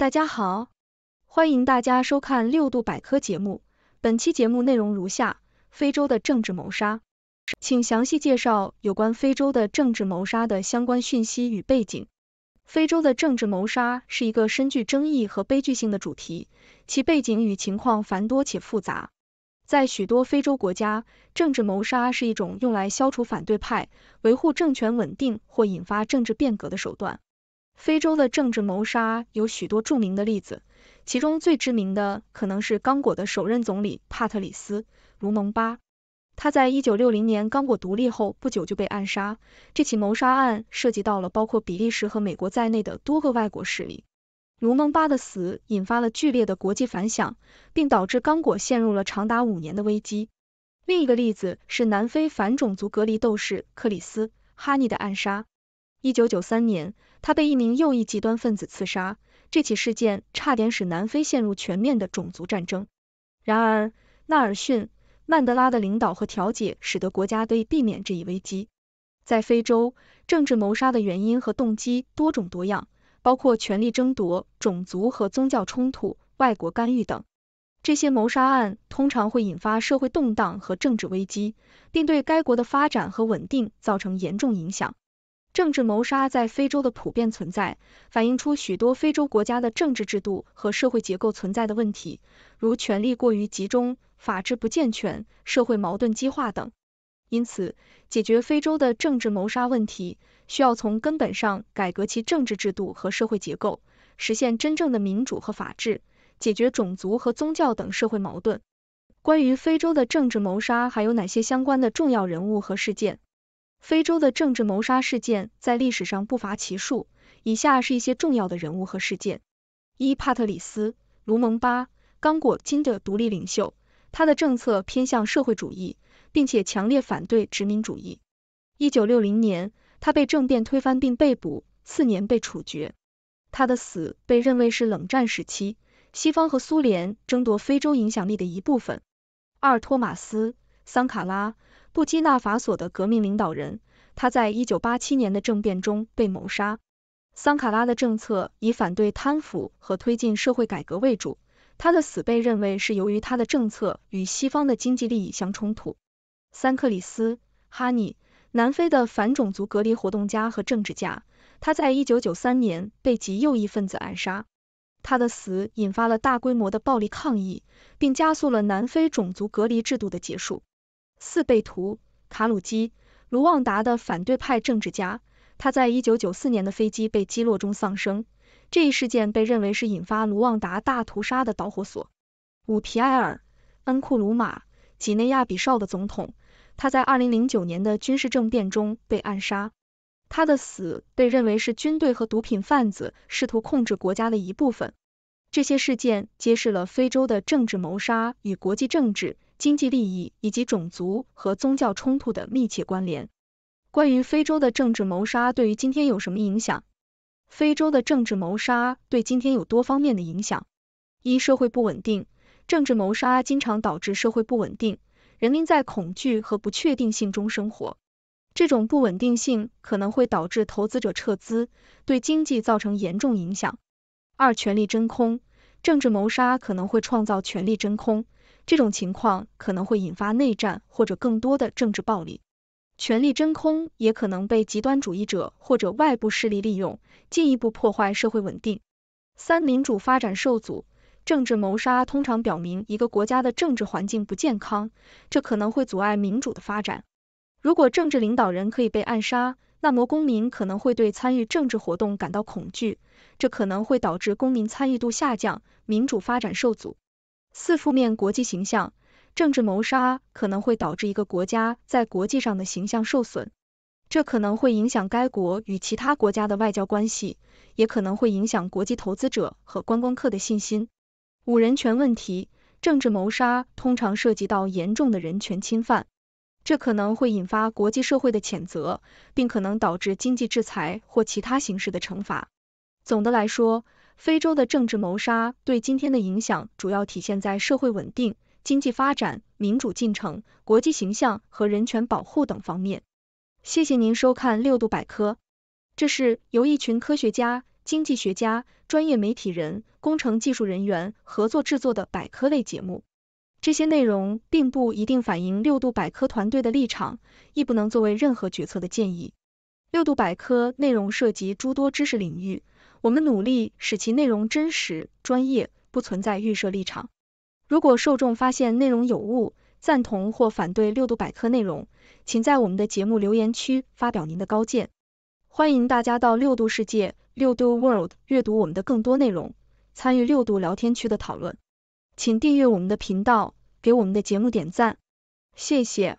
大家好，欢迎大家收看六度百科节目。本期节目内容如下：非洲的政治谋杀，请详细介绍有关非洲的政治谋杀的相关讯息与背景。非洲的政治谋杀是一个深具争议和悲剧性的主题，其背景与情况繁多且复杂。在许多非洲国家，政治谋杀是一种用来消除反对派、维护政权稳定或引发政治变革的手段。非洲的政治谋杀有许多著名的例子，其中最知名的可能是刚果的首任总理帕特里斯·卢蒙巴。他在一九六零年刚果独立后不久就被暗杀。这起谋杀案涉及到了包括比利时和美国在内的多个外国势力。卢蒙巴的死引发了剧烈的国际反响，并导致刚果陷入了长达五年的危机。另一个例子是南非反种族隔离斗士克里斯·哈尼的暗杀。一九九三年，他被一名右翼极端分子刺杀，这起事件差点使南非陷入全面的种族战争。然而，纳尔逊·曼德拉的领导和调解使得国家得以避免这一危机。在非洲，政治谋杀的原因和动机多种多样，包括权力争夺、种族和宗教冲突、外国干预等。这些谋杀案通常会引发社会动荡和政治危机，并对该国的发展和稳定造成严重影响。政治谋杀在非洲的普遍存在，反映出许多非洲国家的政治制度和社会结构存在的问题，如权力过于集中、法治不健全、社会矛盾激化等。因此，解决非洲的政治谋杀问题，需要从根本上改革其政治制度和社会结构，实现真正的民主和法治，解决种族和宗教等社会矛盾。关于非洲的政治谋杀，还有哪些相关的重要人物和事件？非洲的政治谋杀事件在历史上不乏其数，以下是一些重要的人物和事件：一、帕特里斯·卢蒙巴，刚果金的独立领袖，他的政策偏向社会主义，并且强烈反对殖民主义。一九六零年，他被政变推翻并被捕，次年被处决。他的死被认为是冷战时期西方和苏联争夺非洲影响力的一部分。二、托马斯·桑卡拉。布基纳法索的革命领导人，他在1987年的政变中被谋杀。桑卡拉的政策以反对贪腐和推进社会改革为主，他的死被认为是由于他的政策与西方的经济利益相冲突。三克里斯哈尼，南非的反种族隔离活动家和政治家，他在1993年被极右翼分子暗杀，他的死引发了大规模的暴力抗议，并加速了南非种族隔离制度的结束。四贝图卡鲁基，卢旺达的反对派政治家，他在一九九四年的飞机被击落中丧生，这一事件被认为是引发卢旺达大屠杀的导火索。五皮埃尔恩库鲁马，几内亚比绍的总统，他在二零零九年的军事政变中被暗杀，他的死被认为是军队和毒品贩子试图控制国家的一部分。这些事件揭示了非洲的政治谋杀与国际政治。经济利益以及种族和宗教冲突的密切关联。关于非洲的政治谋杀对于今天有什么影响？非洲的政治谋杀对今天有多方面的影响：一、社会不稳定，政治谋杀经常导致社会不稳定，人民在恐惧和不确定性中生活。这种不稳定性可能会导致投资者撤资，对经济造成严重影响。二、权力真空，政治谋杀可能会创造权力真空。这种情况可能会引发内战或者更多的政治暴力，权力真空也可能被极端主义者或者外部势力利用，进一步破坏社会稳定。三、民主发展受阻。政治谋杀通常表明一个国家的政治环境不健康，这可能会阻碍民主的发展。如果政治领导人可以被暗杀，那么公民可能会对参与政治活动感到恐惧，这可能会导致公民参与度下降，民主发展受阻。四、负面国际形象。政治谋杀可能会导致一个国家在国际上的形象受损，这可能会影响该国与其他国家的外交关系，也可能会影响国际投资者和观光客的信心。五、人权问题。政治谋杀通常涉及到严重的人权侵犯，这可能会引发国际社会的谴责，并可能导致经济制裁或其他形式的惩罚。总的来说，非洲的政治谋杀对今天的影响主要体现在社会稳定、经济发展、民主进程、国际形象和人权保护等方面。谢谢您收看六度百科，这是由一群科学家、经济学家、专业媒体人、工程技术人员合作制作的百科类节目。这些内容并不一定反映六度百科团队的立场，亦不能作为任何决策的建议。六度百科内容涉及诸多知识领域。我们努力使其内容真实、专业，不存在预设立场。如果受众发现内容有误、赞同或反对六度百科内容，请在我们的节目留言区发表您的高见。欢迎大家到六度世界（六度 World） 阅读我们的更多内容，参与六度聊天区的讨论。请订阅我们的频道，给我们的节目点赞，谢谢。